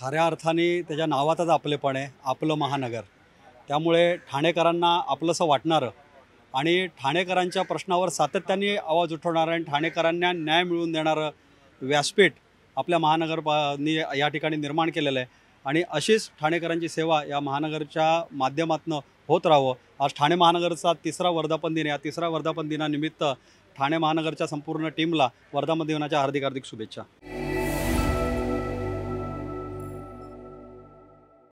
खऱ्या अर्थाने त्याच्या नावातच आपलेपण आहे आपलं महानगर त्यामुळे ठाणेकरांना आपलंसं वाटणारं आणि ठाणेकरांच्या प्रश्नावर सातत्याने आवाज उठवणारं आणि ठाणेकरांना न्याय मिळवून देणारं व्यासपीठ आपल्या महानगरपानी या ठिकाणी निर्माण केलेलं आहे आणि अशीच ठाणेकरांची सेवा या महानगरच्या माध्यमातून होत राहावं आज ठाणे महानगरचा तिसरा वर्धापन दिन या तिसऱ्या वर्धापन दिनानिमित्त ठाणे महानगरच्या संपूर्ण टीमला वर्धापन दिनाच्या हार्दिक हार्दिक शुभेच्छा